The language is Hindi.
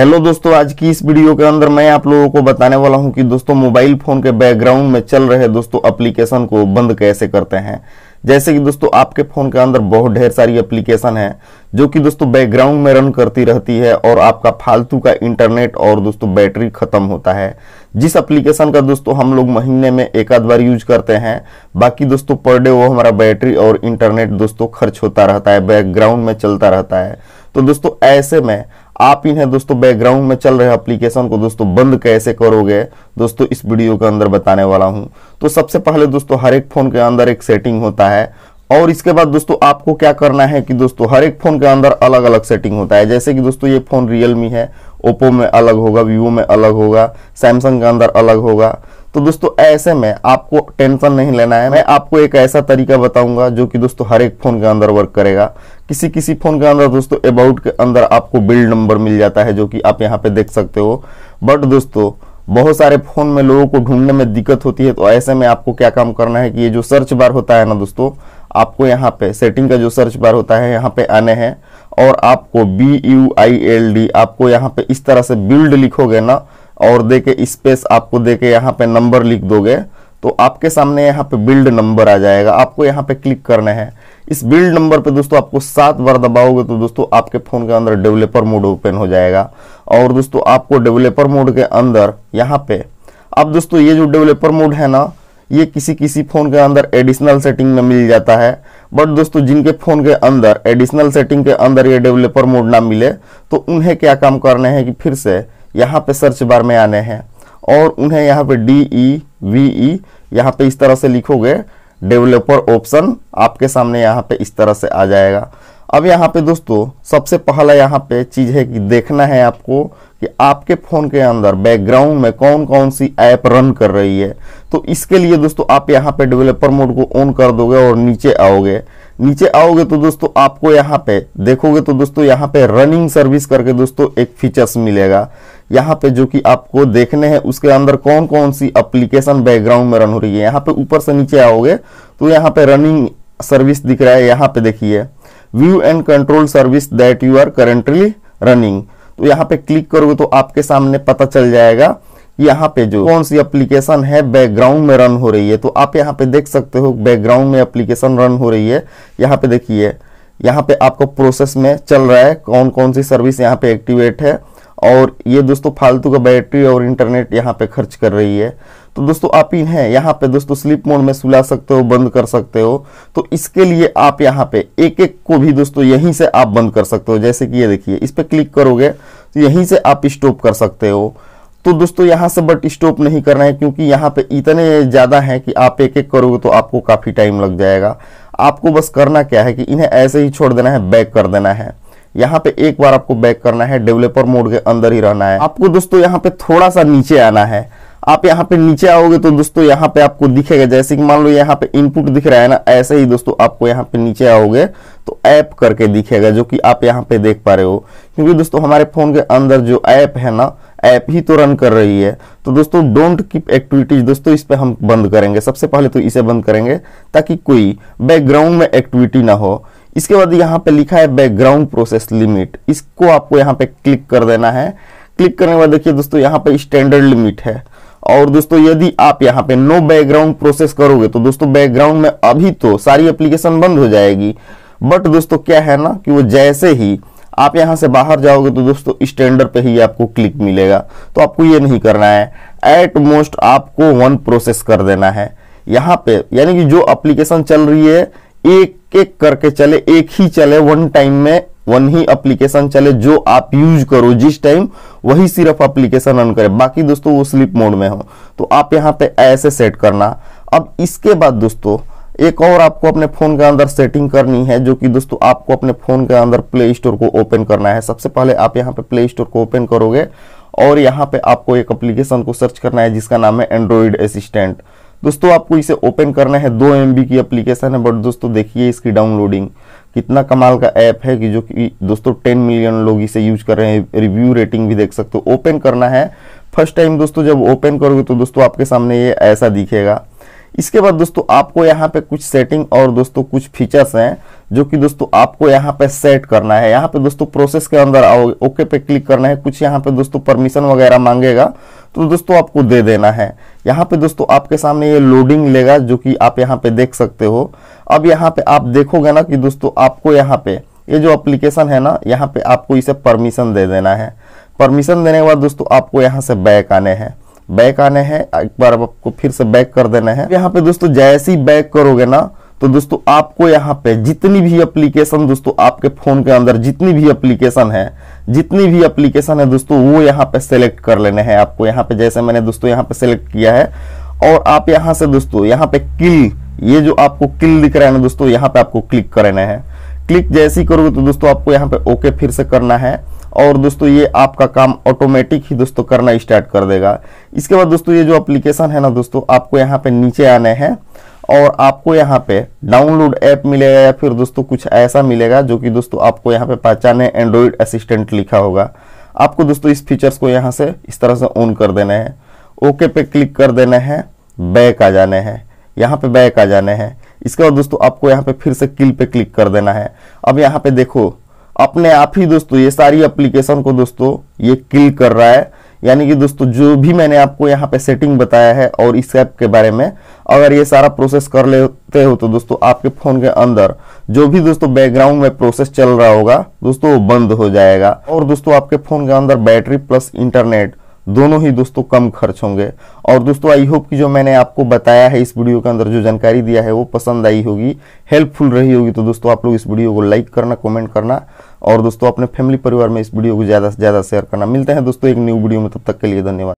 हेलो दोस्तों आज की इस वीडियो के अंदर मैं आप लोगों को बताने वाला हूं कि दोस्तों मोबाइल फोन के बैकग्राउंड में चल रहे दोस्तों एप्लीकेशन को बंद कैसे करते हैं जैसे कि दोस्तों आपके फ़ोन के अंदर बहुत ढेर सारी एप्लीकेशन है जो कि दोस्तों बैकग्राउंड में रन करती रहती है और आपका फालतू का इंटरनेट और दोस्तों बैटरी ख़त्म होता है जिस एप्लीकेशन का दोस्तों हम लोग महीने में एक आध बार यूज करते हैं बाकी दोस्तों पर डे वो हमारा बैटरी और इंटरनेट दोस्तों खर्च होता रहता है बैकग्राउंड में चलता रहता है तो दोस्तों ऐसे में आप ही हैं दोस्तों बैकग्राउंड में चल रहे एप्लीकेशन को दोस्तों बंद कैसे करोगे दोस्तों इस वीडियो के अंदर बताने वाला हूं तो सबसे पहले दोस्तों हर एक फ़ोन के अंदर एक सेटिंग होता है और इसके बाद दोस्तों आपको क्या करना है कि दोस्तों हर एक फ़ोन के अंदर अलग अलग सेटिंग होता है जैसे कि दोस्तों ये फ़ोन रियलमी है ओप्पो में अलग होगा वीवो में अलग होगा सैमसंग के अंदर अलग होगा तो दोस्तों ऐसे में आपको टेंशन नहीं लेना है मैं आपको एक ऐसा तरीका बताऊंगा जो कि दोस्तों हर एक फ़ोन के अंदर वर्क करेगा किसी किसी फ़ोन के अंदर दोस्तों अबाउट के अंदर आपको बिल्ड नंबर मिल जाता है जो कि आप यहाँ पे देख सकते हो बट दोस्तों बहुत सारे फ़ोन में लोगों को ढूंढने में दिक्कत होती है तो ऐसे में आपको क्या काम करना है कि ये जो सर्च बार होता है ना दोस्तों आपको यहाँ पे सेटिंग का जो सर्च बार होता है यहाँ पे आने हैं और आपको B U I L D आपको यहाँ पे इस तरह से बिल्ड लिखोगे ना और दे के स्पेस आपको दे के यहाँ पे नंबर लिख दोगे तो आपके सामने यहाँ पे बिल्ड नंबर आ जाएगा आपको यहाँ पे क्लिक करना है इस बिल्ड नंबर पे दोस्तों आपको सात बार दबाओगे तो दोस्तों आपके फ़ोन के अंदर डेवलपर मोड ओपन हो जाएगा और दोस्तों आपको डेवलपर मोड के अंदर यहाँ पे अब दोस्तों ये जो डेवलपर मोड है ना ये किसी किसी फ़ोन के अंदर एडिशनल सेटिंग में मिल जाता है बट दोस्तों जिनके फ़ोन के अंदर एडिशनल सेटिंग के अंदर ये डेवलपर मोड ना मिले तो उन्हें क्या काम करना है कि फिर से यहाँ पे सर्च बार में आने हैं और उन्हें यहाँ पे डी ई वी ई यहाँ पे इस तरह से लिखोगे डेवलपर ऑप्शन आपके सामने यहाँ पे इस तरह से आ जाएगा अब यहाँ पे दोस्तों सबसे पहला यहाँ पे चीज़ है कि देखना है आपको कि आपके फ़ोन के अंदर बैकग्राउंड में कौन कौन सी ऐप रन कर रही है तो इसके लिए दोस्तों आप यहाँ पे डेवलपर मोड को ऑन कर दोगे और नीचे आओगे नीचे आओगे तो दोस्तों आपको यहाँ पे देखोगे तो दोस्तों यहाँ पे रनिंग सर्विस करके दोस्तों एक फीचर्स मिलेगा यहाँ पे जो कि आपको देखने हैं उसके अंदर कौन कौन सी अप्लीकेशन बैकग्राउंड में रन हो रही है यहाँ पे ऊपर से नीचे आओगे तो यहाँ पे रनिंग सर्विस दिख रहा है यहाँ पे देखिए view and control service that you are currently running तो यहाँ पे क्लिक करोगे तो आपके सामने पता चल जाएगा यहाँ पे जो कौन सी एप्लीकेशन है बैकग्राउंड में रन हो रही है तो आप यहाँ पे देख सकते हो बैकग्राउंड में एप्लीकेशन रन हो रही है यहाँ पे देखिए यहाँ पे आपको प्रोसेस में चल रहा है कौन कौन सी सर्विस यहाँ पे एक्टिवेट है और ये दोस्तों फालतू का बैटरी और इंटरनेट यहाँ पे खर्च कर रही है तो दोस्तों आप इन हैं यहाँ पे दोस्तों स्लिप मोड में सुला सकते हो बंद कर सकते हो तो इसके लिए आप यहाँ पे एक एक को भी दोस्तों यहीं से आप बंद कर सकते हो जैसे कि ये देखिए इस पर क्लिक करोगे तो यहीं से आप स्टॉप कर सकते हो तो दोस्तों यहाँ से बट स्टॉप नहीं करना है क्योंकि यहाँ पे इतने ज़्यादा हैं कि आप एक एक करोगे तो आपको काफ़ी टाइम लग जाएगा आपको बस करना क्या है कि इन्हें ऐसे ही छोड़ देना है बैक कर देना है यहाँ पे एक बार आपको बैक करना है डेवलपर मोड के अंदर ही रहना है आपको दोस्तों यहाँ पे थोड़ा सा नीचे आना है आप यहाँ पे नीचे आओगे तो दोस्तों यहाँ पे आपको दिखेगा जैसे कि मान लो यहाँ पे इनपुट दिख रहा है ना ऐसे ही दोस्तों आपको यहाँ पे नीचे आओगे तो ऐप करके दिखेगा जो कि आप यहाँ पे देख पा रहे हो क्योंकि दोस्तों हमारे फोन के अंदर जो ऐप है ना ऐप ही तो रन कर रही है तो दोस्तों डोंट कीप एक्टिविटीज दोस्तों इस पर हम बंद करेंगे सबसे पहले तो इसे बंद करेंगे ताकि कोई बैकग्राउंड में एक्टिविटी ना हो इसके बाद यहाँ पे लिखा है बैकग्राउंड प्रोसेस लिमिट इसको आपको यहाँ पे क्लिक कर देना है क्लिक करने के बाद देखिए दोस्तों यहाँ पे स्टैंडर्ड लिमिट है और दोस्तों यदि आप यहाँ पे नो बैकग्राउंड प्रोसेस करोगे तो दोस्तों बैकग्राउंड में अभी तो सारी एप्लीकेशन बंद हो जाएगी बट दोस्तों क्या है ना कि वो जैसे ही आप यहाँ से बाहर जाओगे तो दोस्तों स्टैंडर्ड पे ही आपको क्लिक मिलेगा तो आपको ये नहीं करना है एट मोस्ट आपको वन प्रोसेस कर देना है यहाँ पे यानी कि जो एप्लीकेशन चल रही है एक एक करके चले एक ही चले वन टाइम में वन ही एप्लीकेशन चले जो आप यूज करो जिस टाइम वही सिर्फ एप्लीकेशन रन करे बाकी दोस्तों वो स्लिप मोड में हो तो आप यहाँ पे ऐसे सेट करना अब इसके बाद दोस्तों एक और आपको अपने फ़ोन के अंदर सेटिंग करनी है जो कि दोस्तों आपको अपने फ़ोन के अंदर प्ले स्टोर को ओपन करना है सबसे पहले आप यहाँ पे प्ले स्टोर को ओपन करोगे और यहाँ पे आपको एक एप्लीकेशन को सर्च करना है जिसका नाम है एंड्रॉयड असिस्टेंट दोस्तों आपको इसे ओपन करना है दो एम की अप्लीकेशन है बट दोस्तों देखिए इसकी डाउनलोडिंग कितना कमाल का ऐप है कि जो कि दोस्तों टेन मिलियन लोग इसे यूज कर रहे हैं रिव्यू रेटिंग भी देख सकते हो ओपन करना है फर्स्ट टाइम दोस्तों जब ओपन करोगे तो दोस्तों आपके सामने ये ऐसा दिखेगा इसके बाद दोस्तों आपको यहाँ पे कुछ सेटिंग और दोस्तों कुछ फीचर्स हैं जो कि दोस्तों आपको यहाँ पे सेट करना है यहाँ पे दोस्तों प्रोसेस के अंदर आओगे ओके पे क्लिक करना है कुछ यहाँ पे दोस्तों परमिशन वगैरह मांगेगा तो दोस्तों आपको दे देना है यहाँ पे दोस्तों आपके सामने ये लोडिंग लेगा जो कि आप यहाँ पे देख सकते हो अब यहाँ पे आप देखोगे ना कि दोस्तों आपको यहाँ पे ये जो अप्लीकेशन है ना यहाँ पे आपको इसे परमिशन दे देना है परमिशन देने के बाद दोस्तों आपको यहाँ से बैक आने हैं बैक आने हैं एक बार आपको फिर से बैक कर देना है यहाँ पे दोस्तों जैसे ही बैक करोगे ना तो दोस्तों आपको यहाँ पे जितनी भी एप्लीकेशन दोस्तों आपके फोन के अंदर जितनी भी एप्लीकेशन है जितनी भी एप्लीकेशन है दोस्तों वो यहाँ पे सेलेक्ट कर लेने हैं आपको यहाँ पे जैसे मैंने दोस्तों यहाँ पे सेलेक्ट किया है और आप यहाँ से दोस्तों यहाँ पे किल ये जो आपको किल दिख रहा है ना दोस्तों यहाँ पे आपको क्लिक करना है क्लिक जैसे ही करोगे तो दोस्तों आपको यहाँ पे ओके फिर से करना है और दोस्तों ये आपका काम ऑटोमेटिक ही दोस्तों करना स्टार्ट कर देगा इसके बाद दोस्तों ये जो एप्लीकेशन है ना दोस्तों आपको यहाँ पे नीचे आने हैं और आपको यहाँ पे डाउनलोड ऐप मिलेगा या फिर दोस्तों कुछ ऐसा मिलेगा जो कि दोस्तों आपको यहाँ पे पहचाने एंड्रॉयड असिस्टेंट लिखा होगा आपको दोस्तों इस फीचर्स को यहाँ से इस तरह से ऑन कर देना है ओके पे क्लिक कर देना है बैक आ जाने हैं यहाँ पे बैक आ जाने हैं इसके बाद दोस्तों आपको यहाँ पे फिर से किल पे क्लिक कर देना है अब यहाँ पे देखो अपने आप ही दोस्तों ये सारी एप्लीकेशन को दोस्तों ये किल कर रहा है यानी कि दोस्तों जो भी मैंने आपको यहाँ पे सेटिंग बताया है और इस ऐप के बारे में अगर ये सारा प्रोसेस कर लेते हो तो दोस्तों आपके फ़ोन के अंदर जो भी दोस्तों बैकग्राउंड में प्रोसेस चल रहा होगा दोस्तों वो बंद हो जाएगा और दोस्तों आपके फ़ोन के अंदर बैटरी प्लस इंटरनेट दोनों ही दोस्तों कम खर्च होंगे और दोस्तों आई होप कि जो मैंने आपको बताया है इस वीडियो के अंदर जो जानकारी दिया है वो पसंद आई होगी हेल्पफुल रही होगी तो दोस्तों आप लोग इस वीडियो को लाइक करना कमेंट करना और दोस्तों अपने फैमिली परिवार में इस वीडियो को ज़्यादा से ज़्यादा शेयर करना मिलते हैं दोस्तों एक न्यू वीडियो में तब तक के लिए धन्यवाद